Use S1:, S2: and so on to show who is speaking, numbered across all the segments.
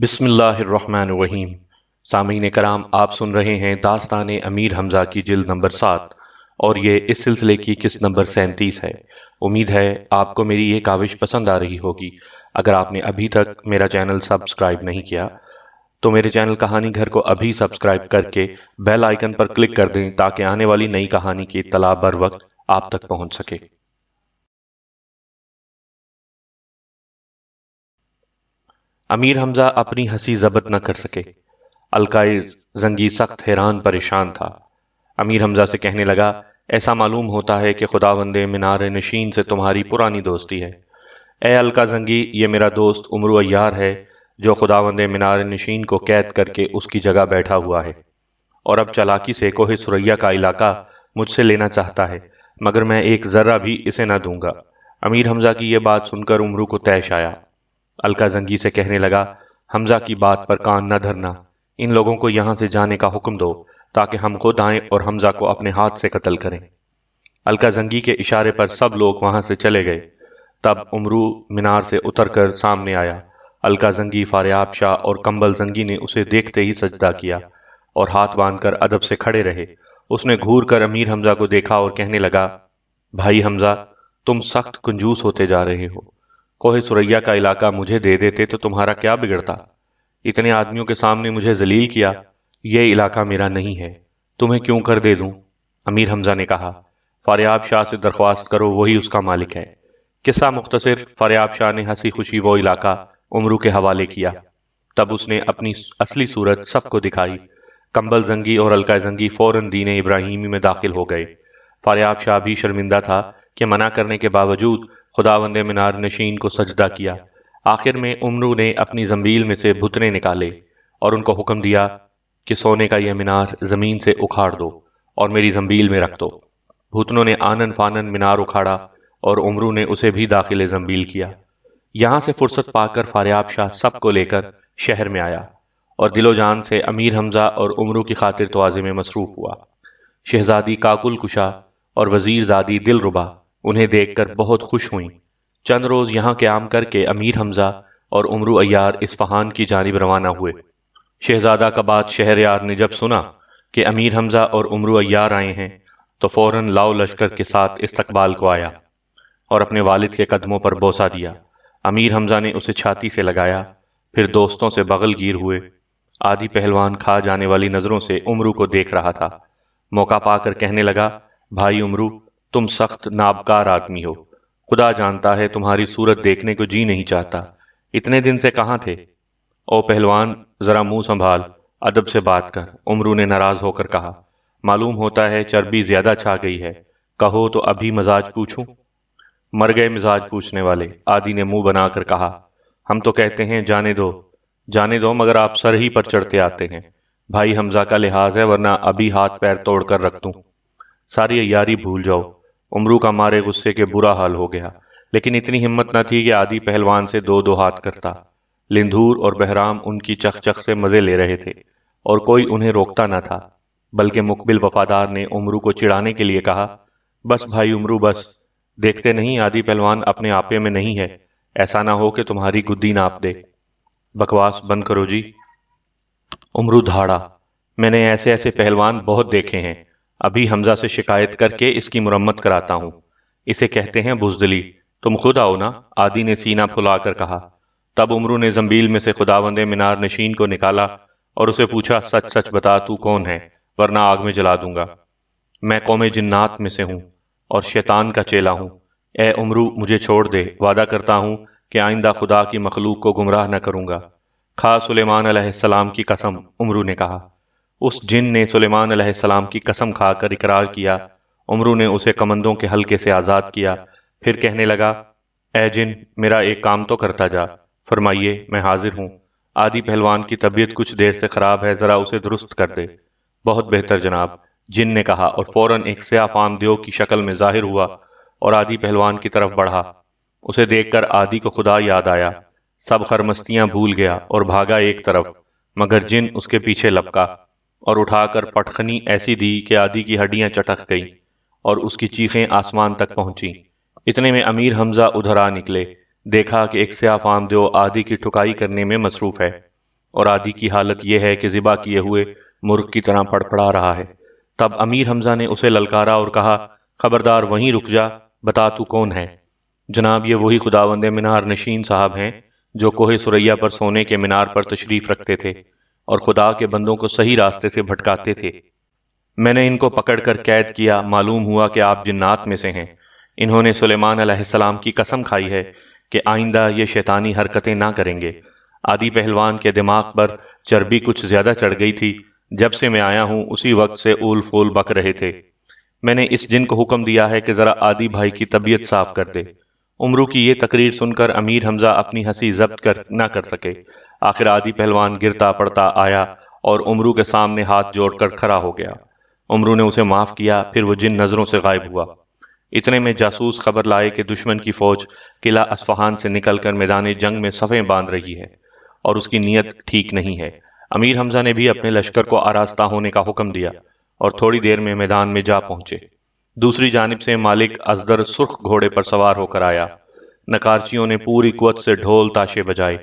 S1: बिसमीम सामीन कराम आप सुन रहे हैं दास्तान अमीर हमज़ा की जिल्द नंबर सात और ये इस सिलसिले की किस्त नंबर सैंतीस है उम्मीद है आपको मेरी ये काविश पसंद आ रही होगी अगर आपने अभी तक मेरा चैनल सब्सक्राइब नहीं किया तो मेरे चैनल कहानी घर को अभी सब्सक्राइब करके बेल आइकन पर क्लिक कर दें ताकि आने वाली नई कहानी की तला बर वक्त आप तक पहुंच सके अमीर हमजा अपनी हंसी जबत न कर सके अलकाइज जंगी सख्त हैरान परेशान था अमीर हमजा से कहने लगा ऐसा मालूम होता है कि खुदा मीनार नशीन से तुम्हारी पुरानी दोस्ती है ए अलका जंगी ये मेरा दोस्त उम्र अयार है जो खुदा मीनार नशीन को कैद करके उसकी जगह बैठा हुआ है और अब चलाकी से कोहे सुरैया का इलाका मुझसे लेना चाहता है मगर मैं एक ज़र्रा भी इसे ना दूंगा अमीर हमजा की यह बात सुनकर उम्रू को तैश आया अलका जंगी से कहने लगा हमजा की बात पर कान न धरना इन लोगों को यहां से जाने का हुक्म दो ताकि हम खुद आए और हमजा को अपने हाथ से कत्ल करें अलका जंगी के इशारे पर सब लोग वहां से चले गए तब उमरू मीनार से उतरकर सामने आया अलका जंगी फारियाब शाह और कंबल जंगी ने उसे देखते ही सजदा किया और हाथ बांधकर अदब से खड़े रहे उसने घूर कर अमीर हमजा को देखा और कहने लगा भाई हमजा तुम सख्त कंजूस होते जा रहे हो कोहे सुरैया का इलाका मुझे दे देते तो तुम्हारा क्या बिगड़ता इतने आदमियों के सामने मुझे जलील किया यह इलाका मेरा नहीं है तुम्हें क्यों कर दे दूं अमीर हमजा ने कहा फरियाब शाह से दरख्वास्त करो वही उसका मालिक है किस्सा मुख्तसर फरियाब शाह ने हंसी खुशी वो इलाका उमरू के हवाले किया तब उसने अपनी असली सूरत सबको दिखाई कंबल जंगी और अलका जंगी फौरन दीन इब्राहिमी में दाखिल हो गए फरियाब शाह भी शर्मिंदा था कि मना करने के बावजूद खुदावंद मीनार नशीन को सजदा किया आखिर में उमरू ने अपनी जम्बील में से भुतने निकाले और उनको हुक्म दिया कि सोने का यह मीनार ज़मीन से उखाड़ दो और मेरी जम्बील में रख दो भूतनों ने आनन फानन मीनार उखाड़ा और उमरू ने उसे भी दाखिल जम्बील किया यहाँ से फुर्सत पाकर फारियाब शाह सबको लेकर शहर में आया और दिलो जान से अमीर हमजा और उमरू की खातिर तोज़े में मसरूफ़ हुआ शहजादी काकुल कुशा और वजीर जादी दिलरुबा उन्हें देखकर बहुत खुश हुई चंद रोज यहाँ क्याम करके अमीर हमजा और उमरू अयार इस्फहान की जानब रवाना हुए शहजादा का बात शहरयार ने जब सुना कि अमीर हमजा और उमरू अयार आए हैं तो फौरन लाओ लश्कर के साथ इस्तकबाल को आया और अपने वालिद के कदमों पर बोसा दिया अमीर हमजा ने उसे छाती से लगाया फिर दोस्तों से बगल गिर हुए आदि पहलवान खा जाने वाली नज़रों से उमरू को देख रहा था मौका पाकर कहने लगा भाई उमरू तुम सख्त नाबकार आदमी हो खुदा जानता है तुम्हारी सूरत देखने को जी नहीं चाहता इतने दिन से कहाँ थे ओ पहलवान जरा मुंह संभाल अदब से बात कर उमरू ने नाराज होकर कहा मालूम होता है चर्बी ज्यादा छा गई है कहो तो अभी मजाज पूछूं मर गए मिजाज पूछने वाले आदि ने मुंह बनाकर कहा हम तो कहते हैं जाने दो जाने दो मगर आप सर ही पर चढ़ते आते हैं भाई हमजा का लिहाज है वरना अभी हाथ पैर तोड़कर रख दू सारी यारी भूल जाओ उमरू का मारे गुस्से के बुरा हाल हो गया लेकिन इतनी हिम्मत न थी कि आदि पहलवान से दो दो हाथ करता लिंधूर और बहराम उनकी चखचख से मजे ले रहे थे और कोई उन्हें रोकता न था बल्कि मुकबिल वफादार ने उमरू को चिढ़ाने के लिए कहा बस भाई उमरू बस देखते नहीं आदि पहलवान अपने आपे में नहीं है ऐसा ना हो कि तुम्हारी गुद्दी नाप दे बकवास बंद करो जी उमरू धाड़ा मैंने ऐसे ऐसे पहलवान बहुत देखे हैं अभी हमजा से शिकायत करके इसकी मुरम्मत कराता हूँ इसे कहते हैं बुजदली तुम खुद आओ ना आदि ने सीना फुलाकर कहा तब उमरू ने जम्बील में से खुदावंद मीनार नशीन को निकाला और उसे पूछा सच सच बता तू कौन है वरना आग में जला दूंगा मैं कौम जिन्नात में से हूँ और शैतान का चेला हूँ ए उमरू मुझे छोड़ दे वादा करता हूँ कि आइंदा खुदा की मखलूक को गुमराह न करूँगा खा सुलेमान की कसम उमरू ने कहा उस जिन ने सुलेमान सलाम की कसम खाकर इकरार किया उमरू ने उसे कमंदों के हल्के से आज़ाद किया फिर कहने लगा ए जिन मेरा एक काम तो करता जा फरमाइए मैं हाजिर हूँ आदि पहलवान की तबीयत कुछ देर से ख़राब है ज़रा उसे दुरुस्त कर दे बहुत बेहतर जनाब जिन ने कहा और फौरन एक आम देव की शक्ल में जाहिर हुआ और आदि पहलवान की तरफ बढ़ा उसे देखकर आदि को खुदा याद आया सब खरमस्तियां भूल गया और भागा एक तरफ मगर जिन उसके पीछे लपका और उठाकर पटखनी ऐसी दी कि आदि की हड्डियां चटक गई और उसकी चीखें आसमान तक पहुंची इतने में अमीर हमजा उधर आ निकले देखा कि एक स्या फामदेव आदि की ठुकाई करने में मसरूफ है और आदि की हालत यह है कि ज़िबा किए हुए मुर्ग की तरह पड़पड़ा रहा है तब अमीर हमजा ने उसे ललकारा और कहा खबरदार वहीं रुक जा बता तू कौन है जनाब ये वही खुदावंद मीनार नशीन साहब हैं जो कोहे सुरैया पर सोने के मीनार पर तशरीफ़ रखते थे और खुदा के बंदों को सही रास्ते से भटकाते थे मैंने इनको पकड़कर कैद किया मालूम हुआ कि आप जिन्नात में से हैं इन्होंने सुलेमान अलैहिस्सलाम की कसम खाई है कि आइंदा ये शैतानी हरकतें ना करेंगे आदि पहलवान के दिमाग पर चर्बी कुछ ज्यादा चढ़ गई थी जब से मैं आया हूँ उसी वक्त से ऊल फूल बक रहे थे मैंने इस जिन को हुक्म दिया है कि ज़रा आदि भाई की तबीयत साफ कर दे उमरू की ये तकरीर सुनकर अमीर हमजा अपनी हंसी जब्त कर ना कर सके आखिर आदि पहलवान गिरता पड़ता आया और उमरू के सामने हाथ जोड़कर खड़ा हो गया उमरू ने उसे माफ किया फिर वो जिन नजरों से गायब हुआ इतने में जासूस खबर लाए कि दुश्मन की फौज किला असफहान से निकलकर मैदान जंग में सफ़े बांध रही है और उसकी नीयत ठीक नहीं है अमीर हमजा ने भी अपने लश्कर को आरास्ता होने का हुक्म दिया और थोड़ी देर में मैदान में जा पहुंचे दूसरी जानब से मालिक अजदर सुर्ख घोड़े पर सवार होकर आया नकारचियों ने पूरी कुत से ढोल ताशे बजाए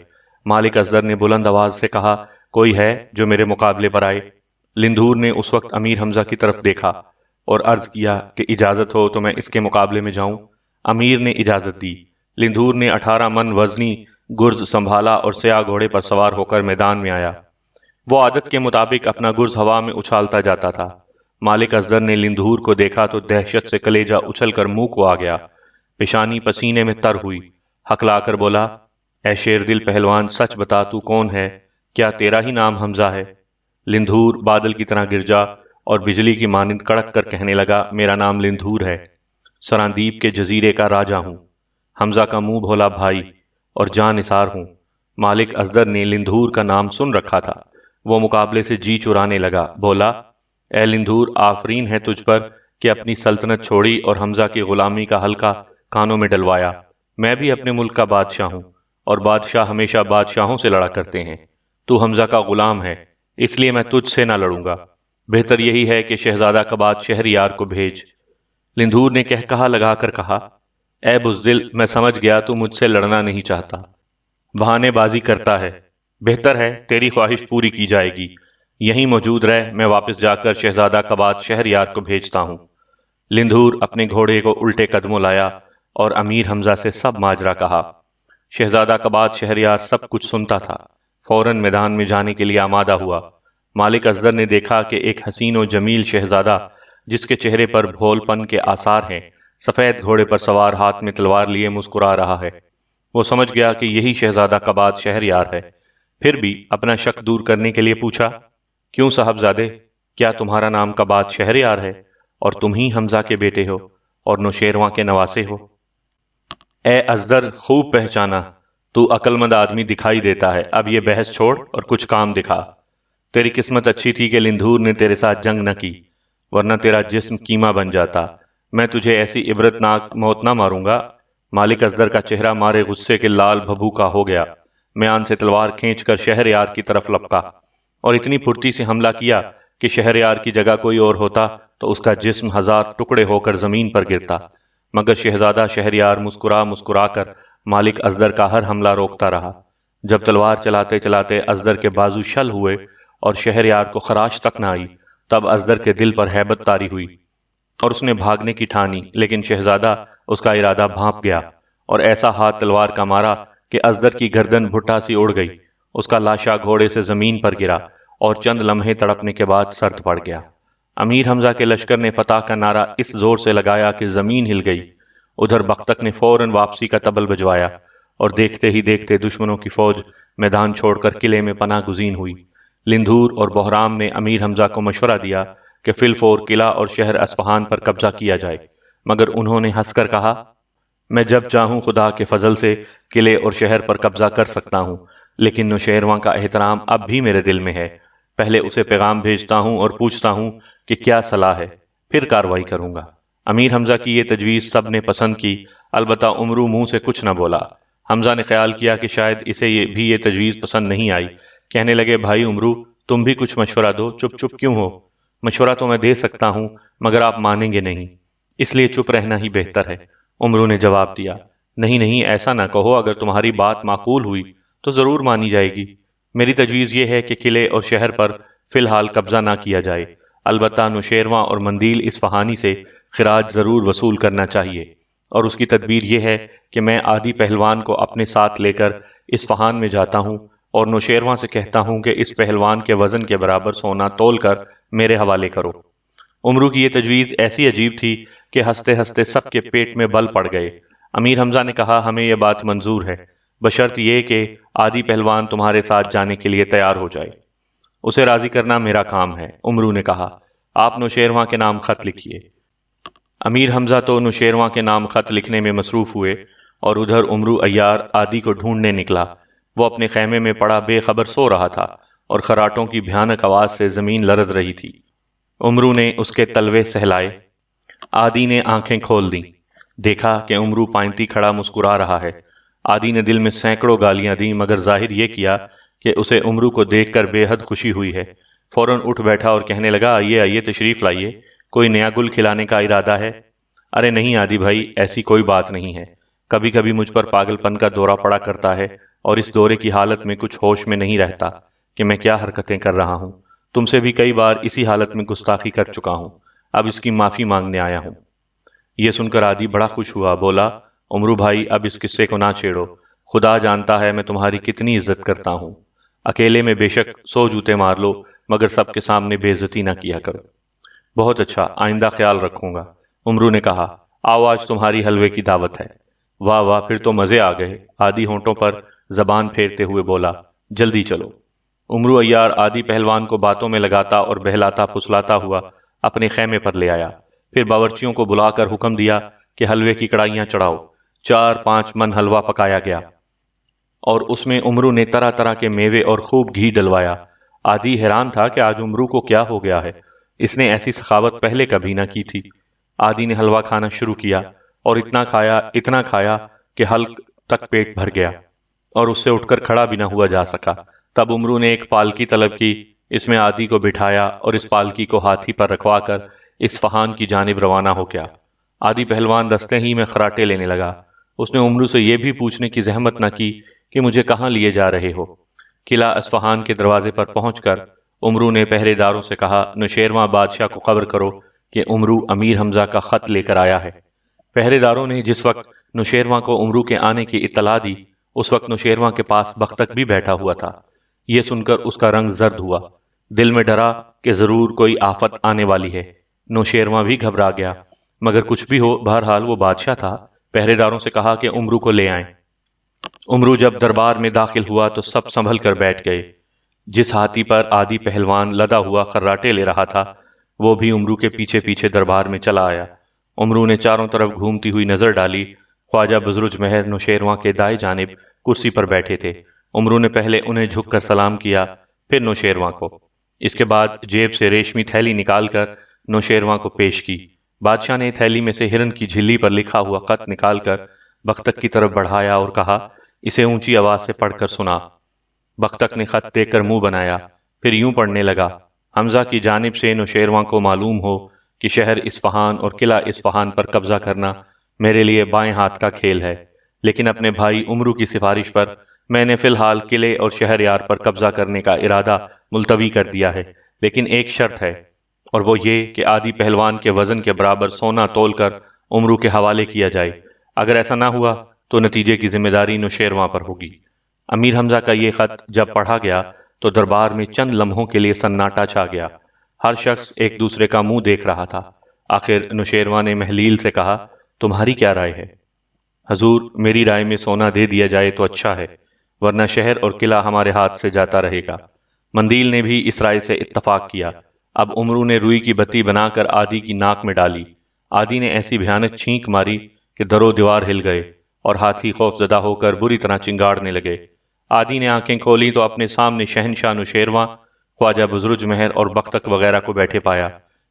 S1: मालिक अजहर ने बुलंद आवाज से कहा कोई है जो मेरे मुकाबले पर आए लिंदूर ने उस वक्त अमीर हमजा की तरफ देखा और अर्ज किया कि इजाजत हो तो मैं इसके मुकाबले में जाऊं अमीर ने इजाजत दी लिंदूर ने अठारह मन वजनी गुर्ज संभाला और सया घोड़े पर सवार होकर मैदान में आया वो आदत के मुताबिक अपना गुर्ज हवा में उछालता जाता था मालिक अजहर ने लिंदूर को देखा तो दहशत से कलेजा उछल कर मुंह को आ गया पेशानी पसीने में तर हुई हकलाकर बोला ए शेर दिल पहलवान सच बता तू कौन है क्या तेरा ही नाम हमजा है लिंधूर बादल की तरह गिर जा और बिजली की मानिंद कड़क कर कहने लगा मेरा नाम लिंधूर है सरादीप के जजीरे का राजा हूँ हमजा का मुंह भोला भाई और जान निसार हूँ मालिक अजदर ने लिंधूर का नाम सुन रखा था वो मुकाबले से जी चुराने लगा बोला ए लिंधूर आफरीन है तुझ पर कि अपनी सल्तनत छोड़ी और हमजा की गुलामी का हल्का कानों में डलवाया मैं भी अपने मुल्क का बादशाह हूँ और बादशाह हमेशा बादशाहों से लड़ा करते हैं तू हमजा का गुलाम है इसलिए मैं तुझसे ना लड़ूंगा बेहतर यही है कि शहजादा कबाद यार को भेज लिंदूर ने कह कहा लगाकर कहा ए बुजदिल मैं समझ गया तू मुझसे लड़ना नहीं चाहता बहानेबाजी करता है बेहतर है तेरी ख्वाहिश पूरी की जाएगी यहीं मौजूद रह मैं वापस जाकर शहजादा कबाद यार को भेजता हूँ लिंदूर अपने घोड़े को उल्टे कदमों लाया और अमीर हमजा से सब माजरा कहा शहजादा कबाद शहरियार सब कुछ सुनता था फौरन मैदान में जाने के लिए आमादा हुआ मालिक अजहर ने देखा कि एक हसीन और जमील शहजादा जिसके चेहरे पर भोलपन के आसार हैं सफेद घोड़े पर सवार हाथ में तलवार लिए मुस्कुरा रहा है वो समझ गया कि यही शहजादा कबाद यार है फिर भी अपना शक दूर करने के लिए पूछा क्यों साहबजादे क्या तुम्हारा नाम कबाद यार है और तुम ही हमजा के बेटे हो और नौशेरवा के नवासे हो ए अजदर खूब पहचाना तू अकलमंद आदमी दिखाई देता है अब ये बहस छोड़ और कुछ काम दिखा तेरी किस्मत अच्छी थी कि लिंदूर ने तेरे साथ जंग न की वरना तेरा जिस्म कीमा बन जाता मैं तुझे ऐसी इबरतनाक मौत ना मारूंगा मालिक अजदर का चेहरा मारे गुस्से के लाल भभूका हो गया म्यान से तलवार खींचकर शहर यार की तरफ लपका और इतनी फुर्ती से हमला किया कि शहर यार की जगह कोई और होता तो उसका जिस्म हजार टुकड़े होकर जमीन पर गिरता मगर शहजादा शहरियार मुस्कुरा मुस्कुरा कर मालिक अजदर का हर हमला रोकता रहा जब तलवार चलाते चलाते अजदर के बाजू शल हुए और यार को खराश तक न आई तब अजदर के दिल पर हैबत तारी हुई और उसने भागने की ठानी लेकिन शहजादा उसका इरादा भाप गया और ऐसा हाथ तलवार का मारा कि अजदर की गर्दन भुट्टा सी उड़ गई उसका लाशा घोड़े से जमीन पर गिरा और चंद लम्हे तड़पने के बाद सर्द पड़ गया अमीर हमजा के लश्कर ने फतह का नारा इस जोर से लगाया कि जमीन हिल गई उधर बख्तक ने फौरन वापसी का तबल बजवाया और देखते ही देखते दुश्मनों की फौज मैदान छोड़कर किले में पना गुजीन हुई लिंदूर और बहराम ने अमीर हमजा को मशवरा दिया कि फिलफोर किला और शहर असफहान पर कब्जा किया जाए मगर उन्होंने हंसकर कहा मैं जब चाहूं खुदा के फजल से किले और शहर पर कब्जा कर सकता हूं लेकिन नौशहरवा का एहतराम अब भी मेरे दिल में है पहले उसे पैगाम भेजता हूं और पूछता हूं कि क्या सलाह है फिर कार्रवाई करूंगा अमीर हमजा की यह तजवीज़ सब ने पसंद की अलबत् उमरू मुंह से कुछ न बोला हमजा ने ख्याल किया कि शायद इसे ये भी ये तजवीज़ पसंद नहीं आई कहने लगे भाई उमरू तुम भी कुछ मशवरा दो चुप चुप क्यों हो मशवरा तो मैं दे सकता हूं मगर आप मानेंगे नहीं इसलिए चुप रहना ही बेहतर है उमरू ने जवाब दिया नहीं नहीं ऐसा ना कहो अगर तुम्हारी बात माकूल हुई तो ज़रूर मानी जाएगी मेरी तजवीज़ ये है कि किले और शहर पर फ़िलहाल कब्ज़ा ना किया जाए अलबत् नुशेरवा और मंदील इस फहानी से खराज ज़रूर वसूल करना चाहिए और उसकी तदबीर यह है कि मैं आदि पहलवान को अपने साथ लेकर इस फहान में जाता हूँ और नुशेरवा से कहता हूँ कि इस पहलवान के वज़न के बराबर सोना तोल कर मेरे हवाले करो उमरू की यह तजवीज़ ऐसी अजीब थी कि हंसते हंसते सब के पेट में बल पड़ गए अमीर हमजा ने कहा हमें यह बात मंजूर है बशर्त यह कि आदि पहलवान तुम्हारे साथ जाने के लिए तैयार हो जाए उसे राजी करना मेरा काम है उमरू ने कहा आप नौशेरवा के नाम खत लिखिए अमीर हमजा तो नौशेरवा के नाम खत लिखने में मसरूफ हुए और उधर उमरू अयार आदि को ढूंढने निकला वो अपने खेमे में पड़ा बेखबर सो रहा था और खराटों की भयानक आवाज से जमीन लरज रही थी उमरू ने उसके तलवे सहलाए आदि ने आंखें खोल दी देखा कि उमरू पाइंती खड़ा मुस्कुरा रहा है आदि ने दिल में सैकड़ों गालियां दी मगर जाहिर यह किया कि उसे उमरू को देखकर बेहद खुशी हुई है फौरन उठ बैठा और कहने लगा आइए आइए तशरीफ लाइए कोई नया गुल खिलाने का इरादा है अरे नहीं आदि भाई ऐसी कोई बात नहीं है कभी कभी मुझ पर पागलपन का दौरा पड़ा करता है और इस दौरे की हालत में कुछ होश में नहीं रहता कि मैं क्या हरकतें कर रहा हूँ तुमसे भी कई बार इसी हालत में गुस्ताखी कर चुका हूँ अब इसकी माफ़ी मांगने आया हूँ यह सुनकर आदि बड़ा खुश हुआ बोला उमरू भाई अब इस किस्से को ना छेड़ो खुदा जानता है मैं तुम्हारी कितनी इज्जत करता हूँ अकेले में बेशक सो जूते मार लो मगर सबके सामने बेजती ना किया करो बहुत अच्छा आइंदा ख्याल रखूंगा उमरू ने कहा आओ आज तुम्हारी हलवे की दावत है वाह वाह फिर तो मजे आ गए आदि होंठों पर जबान फेरते हुए बोला जल्दी चलो उमरू अयार आदि पहलवान को बातों में लगाता और बहलाता फुसलाता हुआ अपने खेमे पर ले आया फिर बावरचियों को बुलाकर हुक्म दिया कि हलवे की कड़ाइयाँ चढ़ाओ चार पांच मन हलवा पकाया गया और उसमें उमरू ने तरह तरह के मेवे और खूब घी डलवाया आदि हैरान था कि आज उमरू को क्या हो गया है इसने ऐसी सखावत पहले कभी ना की थी आदि ने हलवा खाना शुरू किया और इतना खाया इतना खाया कि हल्क तक पेट भर गया और उससे उठकर खड़ा भी ना हुआ जा सका तब उमरू ने एक पालकी तलब की इसमें आदि को बिठाया और इस पालकी को हाथी पर रखवा कर इस फहान की जानब रवाना हो गया आदि पहलवान दस्ते ही में खराटे लेने लगा उसने उमरू से यह भी पूछने की जहमत न की कि मुझे कहाँ लिए जा रहे हो किला असफहान के दरवाजे पर पहुंचकर उमरू ने पहरेदारों से कहा नौशेरवा बादशाह को खबर करो कि उमरू अमीर हमजा का खत लेकर आया है पहरेदारों ने जिस वक्त नौशेरवा को उमरू के आने की इतला दी उस वक्त नौशेरवा के पास बख्तक भी बैठा हुआ था यह सुनकर उसका रंग जर्द हुआ दिल में डरा कि जरूर कोई आफत आने वाली है नौशेरवा भी घबरा गया मगर कुछ भी हो बहरहाल वो बादशाह था पहरेदारों से कहा कि उमरू को ले आए उमरू जब दरबार में दाखिल हुआ तो सब संभल कर बैठ गए जिस हाथी पर आदि पहलवान लदा हुआ कर्राटे ले रहा था वो भी उमरू के पीछे पीछे दरबार में चला आया उमरू ने चारों तरफ घूमती हुई नजर डाली ख्वाजा बुजुर्ज महर नौशेरवा के दाएं जानब कुर्सी पर बैठे थे उमरू ने पहले उन्हें झुककर सलाम किया फिर नौशेरवा को इसके बाद जेब से रेशमी थैली निकालकर नौशेरवा को पेश की बादशाह ने थैली में से हिरन की झिल्ली पर लिखा हुआ खत निकालकर बख्तक की तरफ बढ़ाया और कहा इसे ऊंची आवाज से पढ़कर सुना बख्तक ने खत देकर मुंह बनाया फिर यूं पढ़ने लगा हमजा की जानब से नौशेरवा को मालूम हो कि शहर इस्फहान और किला इस्फहान पर कब्जा करना मेरे लिए बाएं हाथ का खेल है लेकिन अपने भाई उमरू की सिफारिश पर मैंने फिलहाल किले और शहर यार पर कब्जा करने का इरादा मुलतवी कर दिया है लेकिन एक शर्त है और वो ये कि आदि पहलवान के वजन के बराबर सोना तोल कर उमरू के हवाले किया जाए अगर ऐसा ना हुआ तो नतीजे की जिम्मेदारी नुशेरवा पर होगी अमीर हमजा का ये खत जब पढ़ा गया तो दरबार में चंद लम्हों के लिए सन्नाटा छा गया हर शख्स एक दूसरे का मुंह देख रहा था आखिर नुशेरवा ने महलील से कहा तुम्हारी क्या राय है हजूर मेरी राय में सोना दे दिया जाए तो अच्छा है वरना शहर और किला हमारे हाथ से जाता रहेगा मंदील ने भी इस राय से इतफाक किया अब उमरू ने रुई की बत्ती बनाकर आदि की नाक में डाली आदि ने ऐसी भयानक छींक मारी कि दरो दीवार हिल गए और हाथी खौफजदा होकर बुरी तरह चिंगाड़ने लगे आदि ने आंखें खोली तो अपने सामने शहनशाह नुशेरवा ख्वाजा बुजुर्ज महर और बख्तक वगैरह को बैठे पाया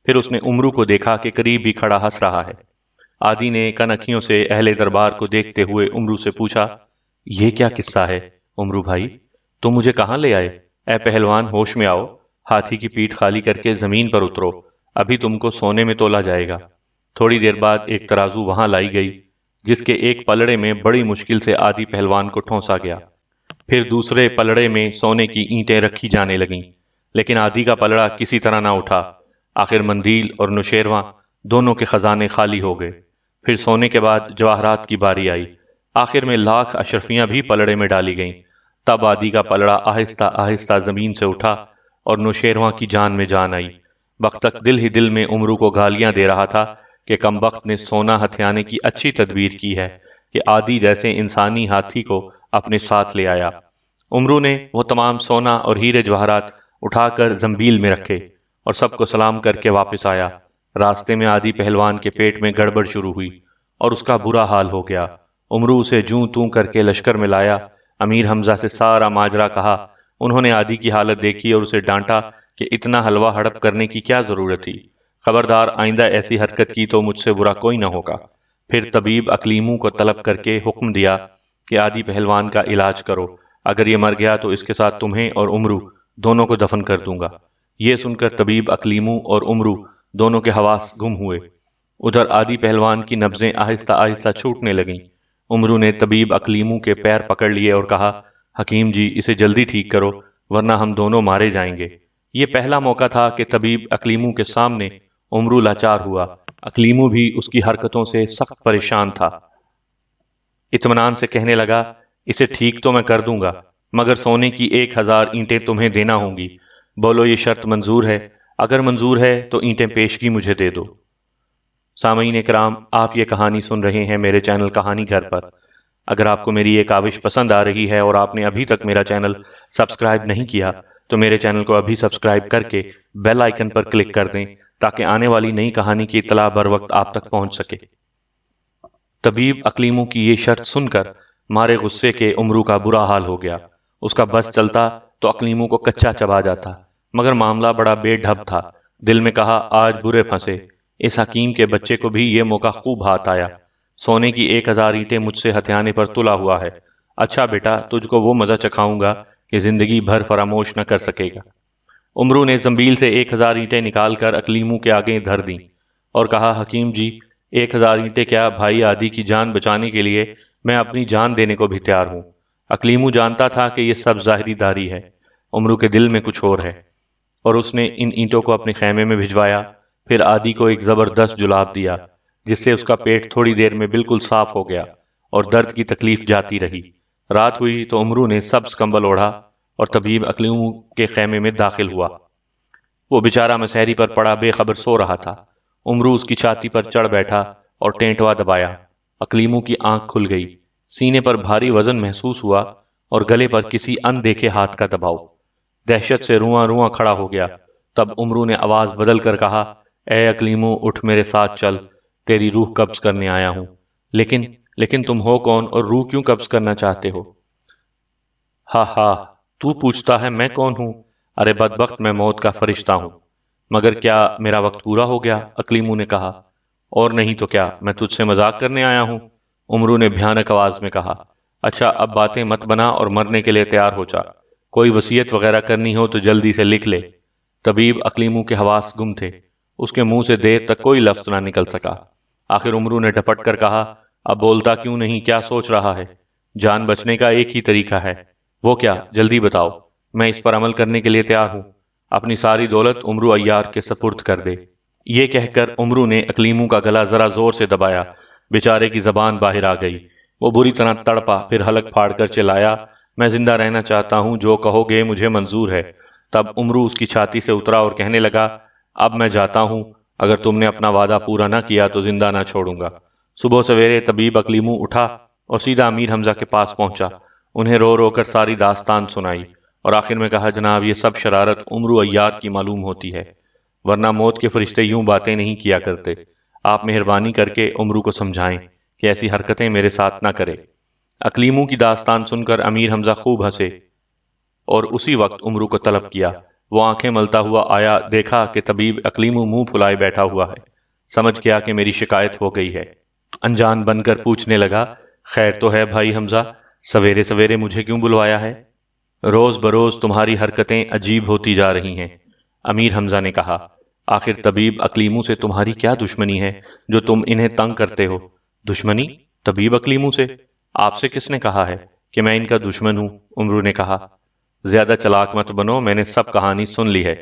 S1: फिर उसने उमरू को देखा कि करीब ही खड़ा हंस रहा है आदि ने कनखियों से अहले दरबार को देखते हुए उमरू से पूछा यह क्या किस्सा है उमरू भाई तुम मुझे कहाँ ले आए ए पहलवान होश में आओ हाथी की पीठ खाली करके जमीन पर उतरो अभी तुमको सोने में तोला जाएगा थोड़ी देर बाद एक तराजू वहां लाई गई जिसके एक पलड़े में बड़ी मुश्किल से आदि पहलवान को ठोंसा गया फिर दूसरे पलड़े में सोने की ईंटें रखी जाने लगीं लेकिन आदि का पलड़ा किसी तरह ना उठा आखिर मंदील और नुशेरवा दोनों के खजाने खाली हो गए फिर सोने के बाद जवाहरात की बारी आई आखिर में लाख अशरफियां भी पलड़े में डाली गईं तब आदि का पलड़ा आहिस्ता आहिस्ता ज़मीन से उठा और नुशेरवा की जान में जान आई बख्तक दिल ही दिल में उमरू को गालियां दे रहा था कि कम वक्त ने सोना हथियाने की अच्छी तदबीर की है कि आदि जैसे इंसानी हाथी को अपने साथ ले आया उमरू ने वो तमाम सोना और हीरे जवाहरात उठाकर जम्बील में रखे और सबको सलाम करके वापस आया रास्ते में आदि पहलवान के पेट में गड़बड़ शुरू हुई और उसका बुरा हाल हो गया उमरू उसे जूं तू करके लश्कर में लाया अमीर हमजा से सारा माजरा कहा उन्होंने आदि की हालत देखी और उसे डांटा कि इतना हलवा हड़प करने की क्या ज़रूरत थी खबरदार आइंदा ऐसी हरकत की तो मुझसे बुरा कोई ना होगा फिर तबीब अकलीमू को तलब करके हुक्म दिया कि आदि पहलवान का इलाज करो अगर ये मर गया तो इसके साथ तुम्हें और उमरू दोनों को दफन कर दूंगा ये सुनकर तबीब अकलीमू और उमरू दोनों के हवास गुम हुए उधर आदि पहलवान की नब्जें आहिस्ता आहिस्ता छूटने लगीं उमरू ने तबीब अकलीमू के पैर पकड़ लिए और कहा हकीम जी इसे जल्दी ठीक करो वरना हम दोनों मारे जाएंगे ये पहला मौका था कि तबीब अकलीमू के सामने उमरू लाचार हुआ अकलीमू भी उसकी हरकतों से सख्त परेशान था इतमान से कहने लगा इसे ठीक तो मैं कर दूंगा मगर सोने की एक हजार ईंटें तुम्हें देना होंगी बोलो ये शर्त मंजूर है अगर मंजूर है तो ईंटें पेशगी मुझे दे दो सामीन कराम आप ये कहानी सुन रहे हैं मेरे चैनल कहानी घर पर अगर आपको मेरी ये काविश पसंद आ रही है और आपने अभी तक मेरा चैनल सब्सक्राइब नहीं किया तो मेरे चैनल को अभी सब्सक्राइब करके बेल आइकन पर क्लिक कर दें ताकि आने वाली नई कहानी की इतला बर वक्त आप तक पहुंच सके तबीब अकलीमों की यह शर्त सुनकर मारे गुस्से के उमरू का बुरा हाल हो गया उसका बस चलता तो अकलीमों को कच्चा चबा जाता मगर मामला बड़ा बेढब था दिल में कहा आज बुरे फंसे इस हकीम के बच्चे को भी ये मौका खूब हाथ आया सोने की एक हजार ईटें मुझसे हथियाने पर तुला हुआ है अच्छा बेटा तुझको वो मजा चखाऊंगा कि जिंदगी भर फरामोश न कर सकेगा उमरू ने जम्बील से एक हज़ार ईंटें निकाल कर अकलीमू के आगे धर दी और कहा हकीम जी एक हज़ार ईंटें क्या भाई आदि की जान बचाने के लिए मैं अपनी जान देने को भी तैयार हूँ अकलीमू जानता था कि यह सब ज़ाहरी दारी है उमरू के दिल में कुछ और है और उसने इन ईंटों को अपने खेमे में भिजवाया फिर आदि को एक ज़बरदस्त जुलाब दिया जिससे उसका पेट थोड़ी देर में बिल्कुल साफ हो गया और दर्द की तकलीफ जाती रही रात हुई तो उमरू ने सब्ज कंबल ओढ़ा और तबीब अकलूम के खेमे में दाखिल हुआ वो बेचारा मसहरी पर पड़ा बेखबर सो रहा था उमरू उसकी छाती पर चढ़ बैठा और टेंटवा दबाया अकलीमू की आंख खुल गई सीने पर भारी वजन महसूस हुआ और गले पर किसी अनदेखे हाथ का दबाव दहशत से रुआ रुआ खड़ा हो गया तब उमरू ने आवाज बदल कर कहा ए अकलीमो उठ मेरे साथ चल तेरी रूह कब्ज करने आया हूं लेकिन लेकिन तुम हो कौन और रूह क्यों कब्ज करना चाहते हो हा हा तू पूछता है मैं कौन हूं अरे बदबख्त मैं मौत का फरिश्ता हूं मगर क्या मेरा वक्त पूरा हो गया अकलीमू ने कहा और नहीं तो क्या मैं तुझसे मजाक करने आया हूँ उमरू ने भयानक आवाज में कहा अच्छा अब बातें मत बना और मरने के लिए तैयार हो जा कोई वसीयत वगैरह करनी हो तो जल्दी से लिख ले तबीब अकलीमू के हवास गुम थे उसके मुंह से देर तक कोई लफ्ज ना निकल सका आखिर उमरू ने टपट कर कहा अब बोलता क्यों नहीं क्या सोच रहा है जान बचने का एक ही तरीका है वो क्या जल्दी बताओ मैं इस पर अमल करने के लिए तैयार हूँ अपनी सारी दौलत उमरू अयार के सपुर्द कर दे ये कहकर उमरू ने अकलीमू का गला जरा जोर से दबाया बेचारे की जबान बाहर आ गई वो बुरी तरह तड़पा फिर हलक फाड़ कर चिल्लाया मैं जिंदा रहना चाहता हूँ जो कहोगे मुझे मंजूर है तब उमरू उसकी छाती से उतरा और कहने लगा अब मैं जाता हूँ अगर तुमने अपना वादा पूरा ना किया तो जिंदा ना छोड़ूंगा सुबह सवेरे तबीब अकलीमू उठा और सीधा अमीर हमजा के पास पहुंचा उन्हें रो रो कर सारी दास्तान सुनाई और आखिर में कहा जनाब ये सब शरारत उम्र अयार की मालूम होती है वरना मौत के फरिश्ते यूं बातें नहीं किया करते आप मेहरबानी करके उम्र को समझाएं कि ऐसी हरकतें मेरे साथ ना करें अकलीमों की दास्तान सुनकर अमीर हमजा खूब हंसे और उसी वक्त उम्र को तलब किया वो आंखें मलता हुआ आया देखा कि तबीब अकलीमू मुंह फुलाए बैठा हुआ है समझ गया कि मेरी शिकायत हो गई है अनजान बनकर पूछने लगा खैर तो है भाई हमजा सवेरे सवेरे मुझे क्यों बुलवाया है रोज बरोज तुम्हारी हरकतें अजीब होती जा रही हैं अमीर हमजा ने कहा आखिर तबीब अकलीमू से तुम्हारी क्या दुश्मनी है जो तुम इन्हें तंग करते हो दुश्मनी तबीब अकलीमू से आपसे किसने कहा है कि मैं इनका दुश्मन हूं उमरू ने कहा ज्यादा चलाक मत बनो मैंने सब कहानी सुन ली है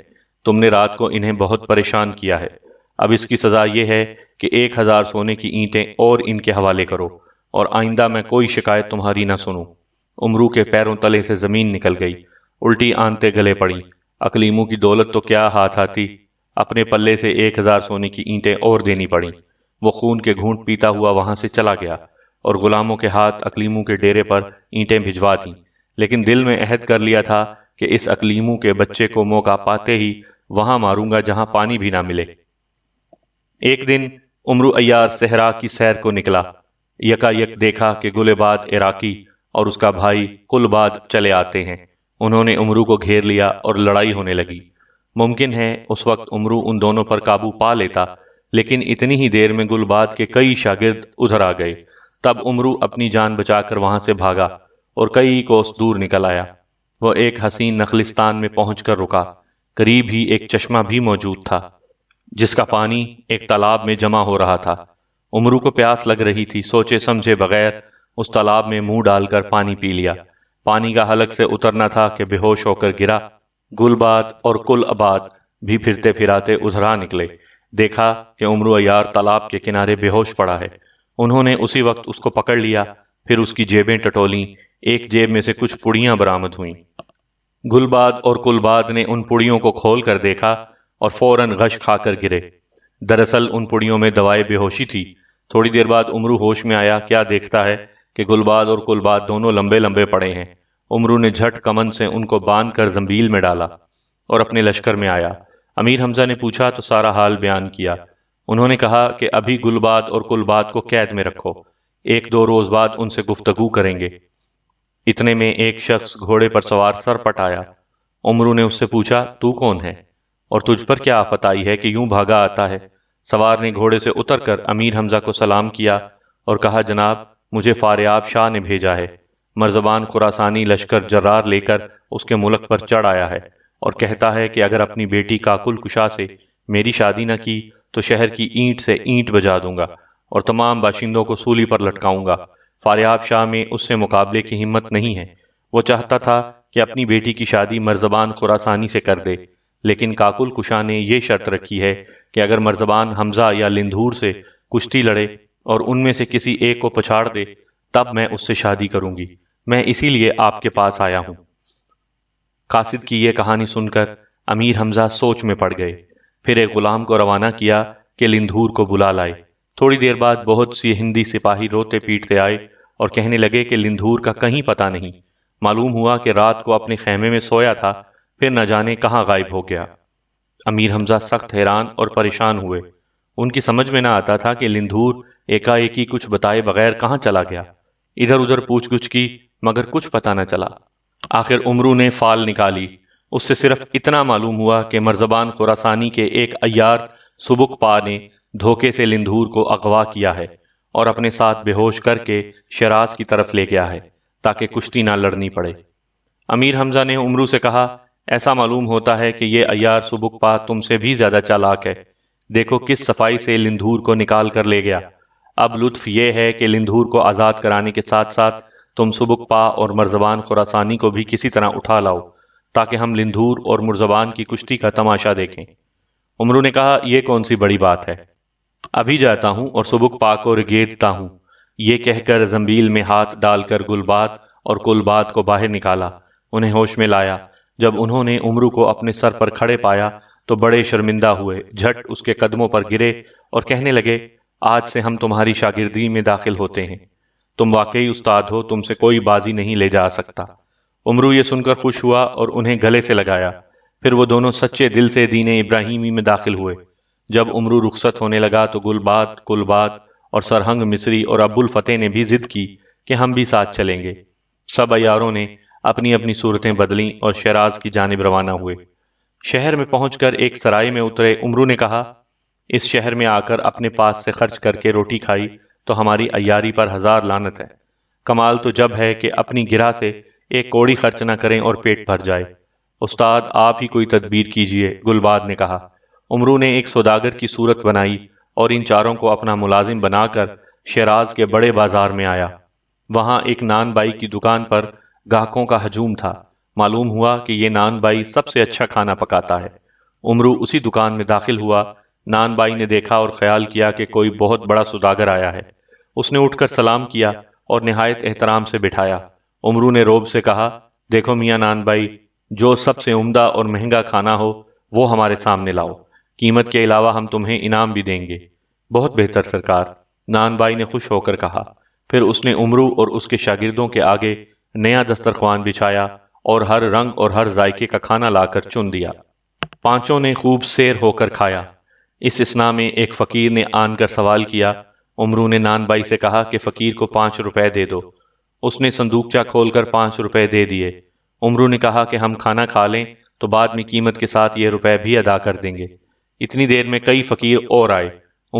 S1: तुमने रात को इन्हें बहुत परेशान किया है अब इसकी सजा यह है कि एक हजार सोने की ईंटें और इनके हवाले करो और आइंदा मैं कोई शिकायत तुम्हारी ना सुनूं उमरू के पैरों तले से ज़मीन निकल गई उल्टी आंते गले पड़ी अकलीमू की दौलत तो क्या हाथ आती अपने पल्ले से एक हज़ार सोने की ईंटें और देनी पड़ी वो खून के घूंट पीता हुआ वहां से चला गया और गुलामों के हाथ अकलीमू के डेरे पर ईंटें भिजवा दी लेकिन दिल में अहद कर लिया था कि इस अकलीमू के बच्चे को मौका पाते ही वहां मारूंगा जहां पानी भी ना मिले एक दिन उम्र अयार सहरा की सैर को निकला यकायक देखा कि गुलेबाद इराकी और उसका भाई कुलबाद चले आते हैं उन्होंने उमरू को घेर लिया और लड़ाई होने लगी मुमकिन है उस वक्त उमरू उन दोनों पर काबू पा लेता लेकिन इतनी ही देर में गुलबाद के कई शागिर्द उधर आ गए तब उमरू अपनी जान बचाकर वहां से भागा और कई कोस दूर निकल आया वह एक हसीन नखलिस्तान में पहुंचकर रुका करीब ही एक चश्मा भी मौजूद था जिसका पानी एक तालाब में जमा हो रहा था उमरू को प्यास लग रही थी सोचे समझे बगैर उस तालाब में मुंह डालकर पानी पी लिया पानी का हलक से उतरना था कि बेहोश होकर गिरा गुलबाद और कुल आबाद भी फिरते फिराते उधरा निकले देखा कि उमरू अयार तालाब के किनारे बेहोश पड़ा है उन्होंने उसी वक्त उसको पकड़ लिया फिर उसकी जेबें टटोली एक जेब में से कुछ पुड़ियां बरामद हुईं गुलबाद और कुलबाद ने उन पुड़ियों को खोल कर देखा और फौरन गश खाकर गिरे दरअसल उन पुड़ियों में दवाई बेहोशी थी थोड़ी देर बाद उमरू होश में आया क्या देखता है कि गुलबाद और कुलबाद दोनों लंबे लंबे पड़े हैं उमरू ने झट कमन से उनको बांध कर जम्बील में डाला और अपने लश्कर में आया अमीर हमजा ने पूछा तो सारा हाल बयान किया उन्होंने कहा कि अभी गुलबाद और कुलबाद को कैद में रखो एक दो रोज बाद उनसे गुफ्तगु करेंगे इतने में एक शख्स घोड़े पर सवार सर आया उमरू ने उससे पूछा तू कौन है और तुझ पर क्या आफत आई है कि यूं भागा आता है सवार ने घोड़े से उतरकर अमीर हमजा को सलाम किया और कहा जनाब मुझे फारियाब शाह ने भेजा है मर्जबान खुरासानी लश्कर जर्रार लेकर उसके मुल्क पर चढ़ आया है और कहता है कि अगर अपनी बेटी काकुल कुशा से मेरी शादी न की तो शहर की तो ईंट से ईंट बजा दूंगा और तमाम बाशिंदों को सूली पर लटकाऊंगा फारियाब शाह में उससे मुकाबले की हिम्मत नहीं है वो चाहता था कि अपनी बेटी की शादी मर्जबान खुरासानी से कर दे लेकिन काकुल कुशा ने यह शर्त रखी है कि अगर मर्जबान हमजा या लिंधूर से कुश्ती लड़े और उनमें से किसी एक को पछाड़ दे तब मैं उससे शादी करूंगी मैं इसीलिए आपके पास आया हूं कासिद की यह कहानी सुनकर अमीर हमजा सोच में पड़ गए फिर एक गुलाम को रवाना किया कि लिंधूर को बुला लाए थोड़ी देर बाद बहुत सी हिंदी सिपाही रोते पीटते आए और कहने लगे कि लिंधूर का कहीं पता नहीं मालूम हुआ कि रात को अपने खेमे में सोया था फिर न जाने कहाँ गायब हो गया अमीर हमजा सख्त हैरान और परेशान हुए उनकी समझ में ना आता था कि लिंदूर एकाएकी कुछ बताए बगैर कहाँ चला गया इधर उधर पूछ गुछ की मगर कुछ पता न चला आखिर उमरू ने फाल निकाली उससे सिर्फ इतना मालूम हुआ कि मरजबान खुरासानी के एक अयार सुबुक पा ने धोखे से लिंदूर को अगवा किया है और अपने साथ बेहोश करके शराज की तरफ ले गया है ताकि कुश्ती ना लड़नी पड़े अमीर हमजा ने उमरू से कहा ऐसा मालूम होता है कि ये अयार सुबुकपा तुमसे भी ज्यादा चालाक है देखो किस सफाई से लिंदूर को निकाल कर ले गया अब लुत्फ ये है कि लिंदूर को आज़ाद कराने के साथ साथ तुम सुबुकपा और मरजबान खुरासानी को भी किसी तरह उठा लाओ ताकि हम लिंदूर और मुरजबान की कुश्ती का तमाशा देखें उमरू ने कहा यह कौन सी बड़ी बात है अभी जाता हूं और सुबुक पा को रिगेदता हूं यह कहकर जम्बील में हाथ डालकर गुलबात और कुलबात को बाहर निकाला उन्हें होश में लाया जब उन्होंने उमरू को अपने सर पर खड़े पाया तो बड़े शर्मिंदा हुए झट उसके कदमों पर गिरे और कहने लगे आज से हम तुम्हारी शागिर्दी में दाखिल होते हैं तुम वाकई उस्ताद हो तुमसे कोई बाजी नहीं ले जा सकता उमरू ये सुनकर खुश हुआ और उन्हें गले से लगाया फिर वो दोनों सच्चे दिल से दीने इब्राहिमी में दाखिल हुए जब उमरू रुखसत होने लगा तो गुलबात कुलबात और सरहंग मिस्री और अबुल फतेह ने भी जिद की कि हम भी साथ चलेंगे सब अयारों ने अपनी अपनी सूरतें बदली और शराज की जानब रवाना हुए शहर में पहुंचकर एक सराय में उतरे उमरू ने कहा इस शहर में आकर अपने पास से खर्च करके रोटी खाई तो हमारी अयारी पर हजार लानत है कमाल तो जब है कि अपनी गिरा से एक कोड़ी खर्च ना करें और पेट भर जाए उस्ताद आप ही कोई तदबीर कीजिए गुलबाद ने कहा उमरू ने एक सौदागर की सूरत बनाई और इन चारों को अपना मुलाजिम बनाकर शराज के बड़े बाजार में आया वहां एक नान बाई की दुकान पर गाहकों का हजूम था मालूम हुआ कि ये नानबाई सबसे अच्छा खाना पकाता है उमरू उसी दुकान में दाखिल हुआ नानबाई ने देखा और ख्याल किया कि कोई बहुत बड़ा सुदागर आया है उसने उठकर सलाम किया और नहायत एहतराम से बिठाया उमरू ने रोब से कहा देखो मियाँ नानबाई जो सबसे उम्दा और महंगा खाना हो वो हमारे सामने लाओ कीमत के अलावा हम तुम्हें इनाम भी देंगे बहुत बेहतर सरकार नानबाई ने खुश होकर कहा फिर उसने उमरू और उसके शागिर्दों के आगे नया दस्तरखान बिछाया और हर रंग और हर जायके का खाना लाकर चुन दिया पांचों ने खूब सैर होकर खाया इस इसना में एक फकीर ने आनकर सवाल किया उमरू ने नानबाई से कहा कि फकीर को पांच रुपए दे दो उसने संदूकचा खोलकर पांच रुपए दे दिए उमरू ने कहा कि हम खाना खा लें तो बाद में कीमत के साथ ये रुपए भी अदा कर देंगे इतनी देर में कई फकीर और आए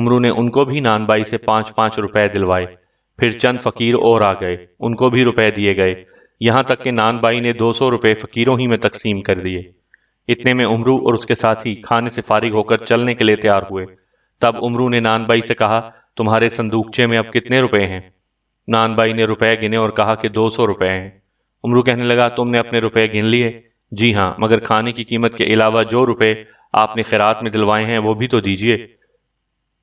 S1: उमरू ने उनको भी नानबाई से पांच पांच रुपए दिलवाए फिर चंद फकीर और आ गए उनको भी रुपए दिए गए यहाँ तक कि नानबाई ने दो सौ रुपये फकीरों ही में तकसीम कर दिए इतने में उमरू और उसके साथी खाने से फारिग होकर चलने के लिए तैयार हुए तब उमरू ने नानबाई से कहा तुम्हारे संदूकचे में अब कितने रुपए हैं नानबाई ने रुपए गिने और कहा कि दो सौ रुपये हैं उमरू कहने लगा तुमने अपने रुपए गिन लिए जी हाँ मगर खाने की कीमत के अलावा जो रुपए आपने खैरात में दिलवाए हैं वो भी तो दीजिए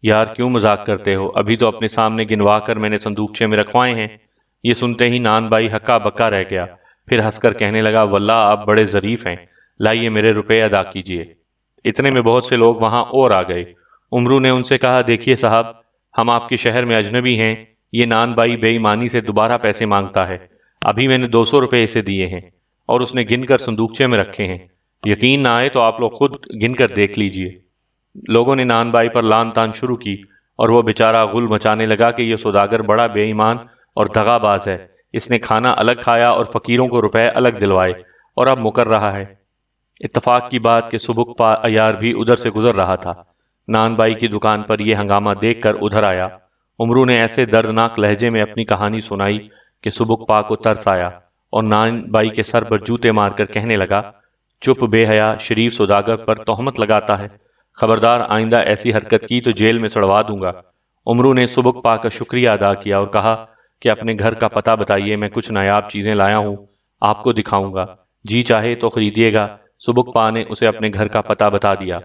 S1: यार क्यों मजाक करते हो अभी तो अपने सामने गिनवा कर मैंने संदूकचे में रखवाए हैं ये सुनते ही नान भाई हक्का बक्का रह गया फिर हंसकर कहने लगा वल्ला आप बड़े जरीफ हैं लाइए मेरे रुपए अदा कीजिए इतने में बहुत से लोग वहां और आ गए उमरू ने उनसे कहा देखिए साहब हम आपके शहर में अजनबी हैं ये नान भाई बेईमानी से दोबारा पैसे मांगता है अभी मैंने दो सौ रुपये इसे दिए हैं और उसने गिनकर संदूकचे में रखे हैं यकीन ना आए तो आप लोग खुद गिनकर देख लीजिए लोगों ने नानबाई पर लान तान शुरू की और वह बेचारा गुल मचाने लगा कि यह सौदागर बड़ा बेईमान और दगाबाज है इसने खाना अलग खाया और फकीरों को रुपए अलग दिलवाए और अब मुकर रहा है इतफाक की बात कि सुबुक अयार भी उधर से गुजर रहा था नानबाई की दुकान पर यह हंगामा देखकर उधर आया उमरू ने ऐसे दर्दनाक लहजे में अपनी कहानी सुनाई कि सुबुक पा को तरस आया और नानबाई के सर पर जूते मारकर कहने लगा चुप बेहया शरीफ सौदागर पर तोहमत लगाता है खबरदार आइंदा ऐसी हरकत की तो जेल में सड़वा दूंगा उमरू ने सुबुक पा का शुक्रिया अदा किया और कहा कि अपने घर का पता बताइए मैं कुछ नायाब चीज़ें लाया हूँ आपको दिखाऊंगा जी चाहे तो खरीदिएगा सुबुक पा ने उसे अपने घर का पता बता दिया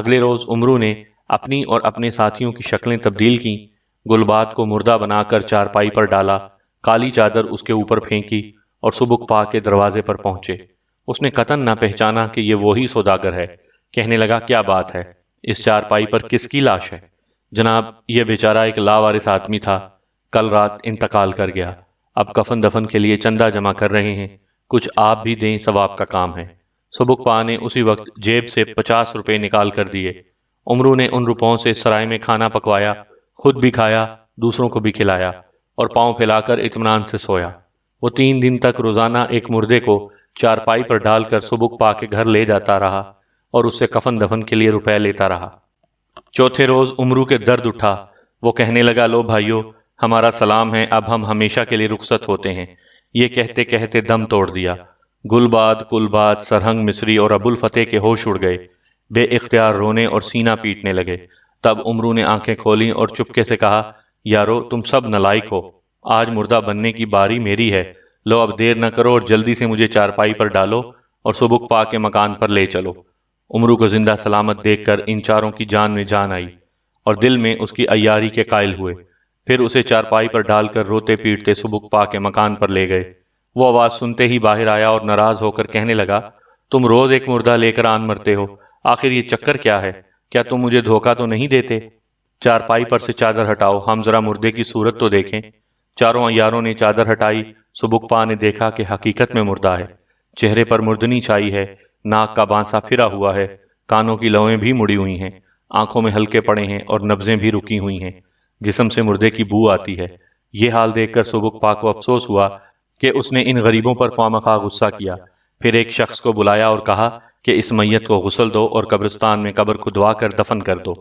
S1: अगले रोज़ उमरू ने अपनी और अपने साथियों की शक्लें तब्दील की गुलबात को मुर्दा बनाकर चारपाई पर डाला काली चादर उसके ऊपर फेंकी और सुबुक पा के दरवाजे पर पहुंचे उसने कतन ना पहचाना कि यह वही सौदागर है कहने लगा क्या बात है इस चारपाई पर किसकी लाश है जनाब यह बेचारा एक लावारिस आदमी था कल रात इंतकाल कर गया अब कफन दफन के लिए चंदा जमा कर रहे हैं कुछ आप भी दें सवाब का काम है सबुकपा ने उसी वक्त जेब से पचास रुपये निकाल कर दिए उमरू ने उन रुपयों से सराय में खाना पकवाया खुद भी खाया दूसरों को भी खिलाया और पाँव फैलाकर इतमान से सोया वो तीन दिन तक रोजाना एक मुर्दे को चारपाई पर डालकर सुबुक पा के घर ले जाता रहा और उससे कफन दफन के लिए रुपया लेता रहा चौथे रोज उमरू के दर्द उठा वो कहने लगा लो भाइयों हमारा सलाम है अब हम हमेशा के लिए रुखसत होते हैं ये कहते कहते दम तोड़ दिया गुलबाद कुलबाद सरहंग मिस्री और अबुल फतेह के होश उड़ गए बे इख्तियार रोने और सीना पीटने लगे तब उमरू ने आंखें खोली और चुपके से कहा यारो तुम सब नलायक हो आज मुर्दा बनने की बारी मेरी है लो अब देर न करो और जल्दी से मुझे चारपाई पर डालो और सुबुक पा के मकान पर ले चलो उमरू को जिंदा सलामत देखकर इन चारों की जान में जान आई और दिल में उसकी अयारी के कायल हुए फिर उसे चारपाई पर डालकर रोते पीटते सुबुक पा के मकान पर ले गए वो आवाज़ सुनते ही बाहर आया और नाराज होकर कहने लगा तुम रोज एक मुर्दा लेकर आन मरते हो आखिर ये चक्कर क्या है क्या तुम मुझे धोखा तो नहीं देते चारपाई पर से चादर हटाओ हम जरा मुर्दे की सूरत तो देखें चारों अयारों ने चादर हटाई सुबुकपा ने देखा कि हकीकत में मुर्दा है चेहरे पर मुर्दनी छाई है नाक का बांसा फिरा हुआ है कानों की लवें भी मुड़ी हुई हैं आंखों में हल्के पड़े हैं और नब्जें भी रुकी हुई हैं जिसम से मुर्दे की बू आती है ये हाल देखकर सुबुक पा को अफसोस हुआ कि उसने इन गरीबों पर फाम खा गुस्सा किया फिर एक शख्स को बुलाया और कहा कि इस मैयत को गुसल दो और कब्रिस्तान में कब्र खुदवा कर दफन कर दो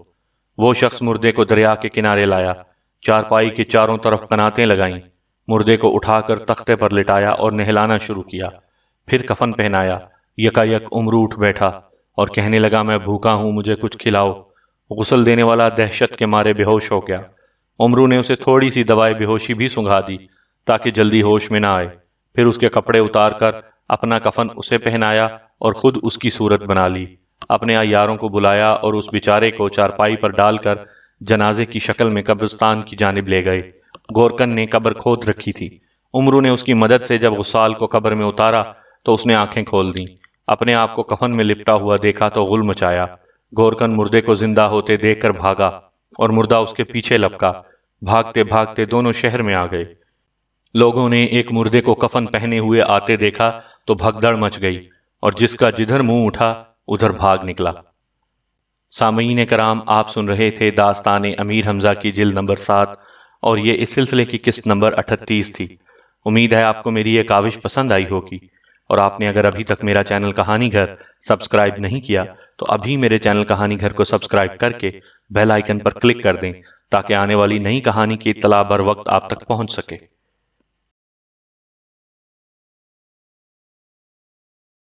S1: वो शख्स मुर्दे को दरिया के किनारे लाया चारपाई के चारों तरफ कनातें लगाईं मुर्दे को उठाकर तख्ते पर लिटाया और नहलाना शुरू किया फिर कफन पहनाया यकायक उमरू उठ बैठा और कहने लगा मैं भूखा हूं मुझे कुछ खिलाओ गुसल देने वाला दहशत के मारे बेहोश हो गया उमरू ने उसे थोड़ी सी दवाई बेहोशी भी सुंघा दी ताकि जल्दी होश में ना आए फिर उसके कपड़े उतार कर अपना कफन उसे पहनाया और खुद उसकी सूरत बना ली अपने अयारों को बुलाया और उस बेचारे को चारपाई पर डालकर जनाजे की शक्ल में कब्रिस्तान की जानब ले गए गोरकन ने कब्र खोद रखी थी उमरू ने उसकी मदद से जब गुसाल को कब्र में उतारा तो उसने आंखें खोल दीं अपने आप को कफन में लिपटा हुआ देखा तो गुल मचाया गोरकन मुर्दे को जिंदा होते देखकर भागा और मुर्दा उसके पीछे लपका भागते भागते दोनों शहर में आ गए लोगों ने एक मुर्दे को कफन पहने हुए आते देखा तो भगदड़ मच गई और जिसका जिधर मुंह उठा उधर भाग निकला सामयीन कराम आप सुन रहे थे दास्तान अमीर हमजा की जिल नंबर सात और ये इस सिलसिले की किस्त नंबर अठतीस थी उम्मीद है आपको मेरी ये काविश पसंद आई होगी और आपने अगर अभी तक मेरा चैनल कहानी घर सब्सक्राइब नहीं किया तो अभी मेरे चैनल कहानी घर को सब्सक्राइब करके बेल आइकन पर क्लिक कर दें ताकि आने वाली नई कहानी की इतला बर वक्त आप तक पहुंच सके